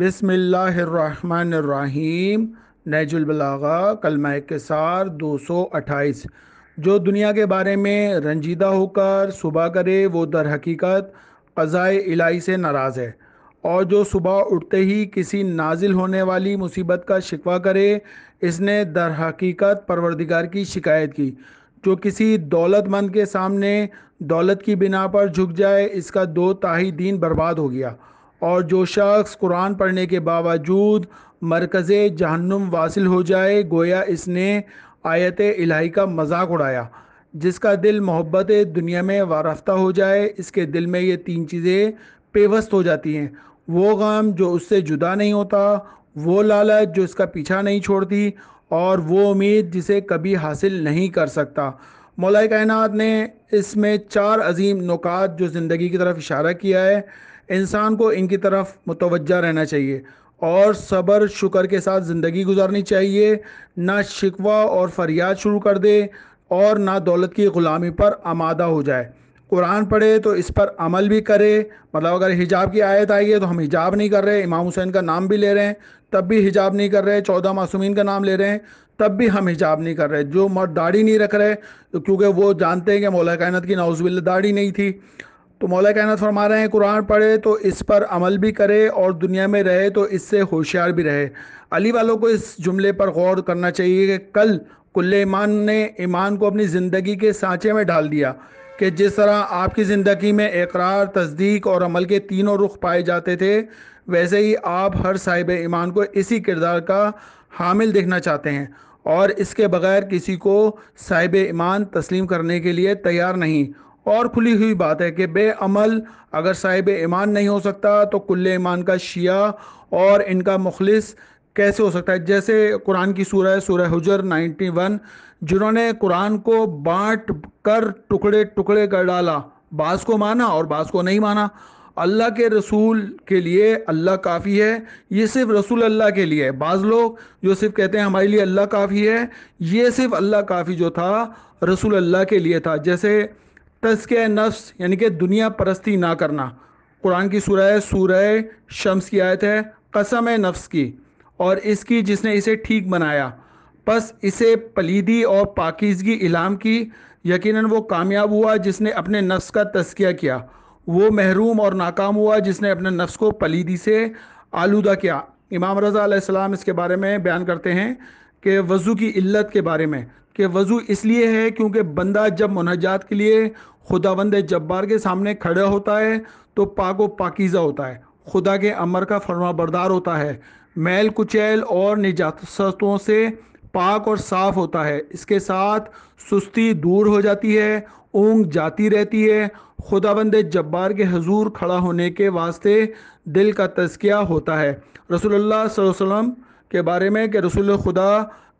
बिसमीम नजुलबलागा कलमा सार दो सौ अट्ठाईस जो दुनिया के बारे में रंजीदा होकर सुबह करे वो दर हकीकत क़ज़ाए इलाही से नाराज़ है और जो सुबह उठते ही किसी नाजिल होने वाली मुसीबत का शिकवा करे इसने दर हकीकत परवरदिगार की शिकायत की जो किसी दौलतमंद के सामने दौलत की बिना पर झुक जाए इसका दो ताही दिन बर्बाद हो गया और जो शख्स कुरान पढ़ने के बावजूद मरकज़ जहन्नुम वासिल हो जाए गोया इसने आयत इलाही का मजाक उड़ाया जिसका दिल मोहब्बत दुनिया में वारफ्ता हो जाए इसके दिल में ये तीन चीज़ें पेवस्त हो जाती हैं वो गम जो उससे जुदा नहीं होता वो लालच जो इसका पीछा नहीं छोड़ती और वो उम्मीद जिसे कभी हासिल नहीं कर सकता मौलाए कायनात ने इसमें चार अजीम नुकात जो ज़िंदगी की तरफ इशारा किया है इंसान को इनकी तरफ मुतवजह रहना चाहिए और सब्र शुक्र के साथ ज़िंदगी गुजारनी चाहिए ना शिकवा और फरियाद शुरू कर दे और ना दौलत की ग़ुलामी पर आमादा हो जाए कुरान पढ़े तो इस पर अमल भी करे मतलब अगर हिजाब की आयत आई है तो हम हिजाब नहीं कर रहे इमाम हुसैन का नाम भी ले रहे हैं तब भी हिजाब नहीं कर रहे चौदह मासूमिन का नाम ले रहे हैं तब भी हम हिजाब नहीं कर रहे जो मर्द दाढ़ी नहीं रख रहे तो क्योंकि वो जानते हैं कि मौला कायनत की नाउजबिल्ला दाढ़ी नहीं थी तो मौला कायनत फरमा रहे हैं कुरान पढ़े तो इस पर अमल भी करे और दुनिया में रहे तो इससे होशियार भी रहे अली वालों को इस जुमले पर गौर करना चाहिए कि कल कुल्ल ईमान ने ईमान को अपनी ज़िंदगी के सांचे में ढाल दिया कि जिस तरह आपकी ज़िंदगी में इकरार तस्दीक और अमल के तीनों रुख पाए जाते थे वैसे ही आप हर साहिब ईमान को इसी किरदार का हामिल देखना चाहते हैं और इसके बगैर किसी को साहिब ईमान तस्लीम करने के लिए तैयार नहीं और खुली हुई बात है कि बेअमल अगर साहिब ईमान नहीं हो सकता तो कुल्ले ईमान का शिया और इनका मुखलिस कैसे हो सकता है जैसे कुरान की सूरह है सूरह हुजर 91 जिन्होंने कुरान को बांट कर टुकड़े टुकड़े कर डाला बास को माना और बास को नहीं माना अल्लाह के रसूल के लिए अल्लाह काफ़ी है ये सिर्फ रसूल अल्लाह के लिए बाज़ लोग जो सिर्फ कहते हैं हमारे लिए अल्लाह काफ़ी है ये सिर्फ अल्लाह काफ़ी जो था रसूल अल्लाह के लिए था जैसे तस्क नफ्स यानी कि दुनिया परस्ती ना करना कुरान की सुरह सूरह शम्स की आयत है कसम है नफ्स की और इसकी जिसने इसे ठीक बनाया बस इसे पलीदी और पाकिजगी इलाम की यकीनन वो कामयाब हुआ जिसने अपने नफ्स का तस्किया किया वो महरूम और नाकाम हुआ जिसने अपने नफ्स को पलीदी से आलूदा किया इमाम रज़ा इसके बारे में बयान करते हैं कि वज़ू की इल्लत के बारे में कि वज़ू इसलिए है क्योंकि बंदा जब मुनाजात के लिए खुदावंद जब्बार के सामने खड़ा होता है तो पाक व पाकिज़ा होता है खुदा के अमर का फरमा बरदार होता है मैल कुचैल और निजातों से पाक और साफ होता है इसके साथ सुस्ती दूर हो जाती है ऊँग जाती रहती है खुदाबंद जब्बार के हजूर खड़ा होने के वास्ते दिल का तस्किया होता है रसोल्ला वसम के बारे में कि रसोल खुदा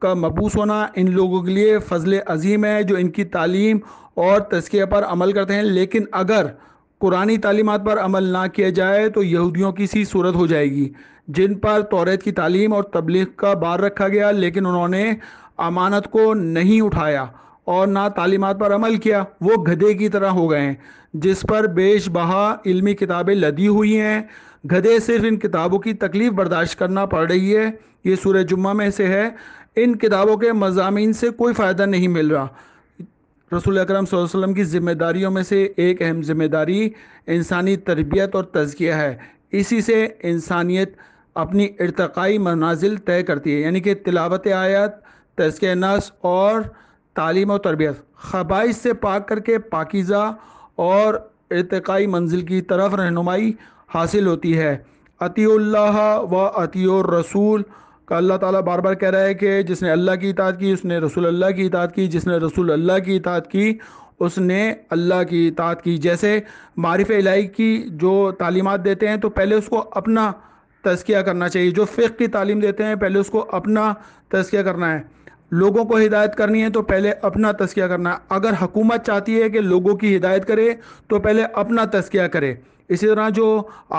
का मबूस होना इन लोगों के लिए फजल अजीम है जो इनकी तालीम और तस्किया पर अमल करते हैं लेकिन अगर कुरानी तालीमत पर अमल ना किया जाए तो यहूदियों की सी सूरत हो जाएगी जिन पर तोरेत की तालीम और तबलीग का बार रखा गया लेकिन उन्होंने अमानत को नहीं उठाया और ना तालीमत पर अमल किया वो गधे की तरह हो गए हैं जिस पर बेश बहा इल्मी किताबें लदी हुई हैं गधे सिर्फ इन किताबों की तकलीफ़ बर्दाश्त करना पड़ रही है ये सूर्य जुम्मा में से है इन किताबों के मजामी से कोई फ़ायदा नहीं मिल रहा रसूल अक्रम वसम की ज़िम्मेदारियों में से एक अहम जिम्मेदारी इंसानी तरबियत और तजकिया है इसी से इंसानियत अपनी इरतकाई मनाजिल तय करती है यानी कि तिलावत आयात तजक नस और तालीम और तरबियत खबाइश से पाक करके पाकिज़ा और इरतकाई मंजिल की तरफ रहनुमाई हासिल होती है अतील्ला व अतीय रसूल का अल्लाह ताला बार बार कह रहा है कि जिसने अल्लाह की इतात की उसने रसूल अल्लाह की इतात की जिसने रसूल अल्लाह की इताद की उसने अल्लाह की इताद की जैसे मारिफ इलाही की जो तालीमात देते हैं तो पहले उसको अपना तस्किया करना चाहिए जो फ़िक की तालीम देते हैं पहले उसको अपना तस्किया करना है लोगों को हिदायत करनी है तो पहले अपना तस्किया करना है अगर हुकूमत चाहती है कि लोगों की हिदायत करे तो पहले अपना तस्किया करे इसी तरह जो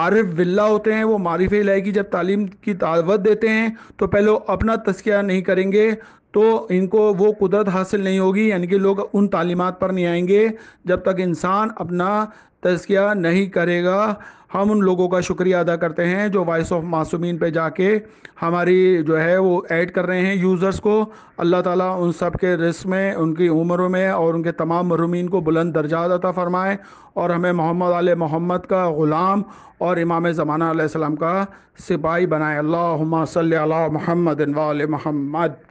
आरिफ बिल्ला होते हैं वो मारिफ इलाई की जब तालीम की दावत देते हैं तो पहले अपना तस्किया नहीं करेंगे तो इनको वो कुदरत हासिल नहीं होगी यानी कि लोग उन तालीमत पर नहीं आएंगे जब तक इंसान अपना तस्किया नहीं करेगा हम उन लोगों का शुक्रिया अदा करते हैं जो वॉइस ऑफ मासूमिन पे जाके हमारी जो है वो ऐड कर रहे हैं यूज़र्स को अल्लाह ताला उन सब के रिस में उनकी उम्रों में और उनके तमाम मरूमिन को बुलंद दर्जा अदा फ़रमाए और हमें मोहम्मद आल मोहम्मद का ग़ुलाम और इमाम ज़माना का सिपाही बनाए अल्लाह सल महमद वाल महमद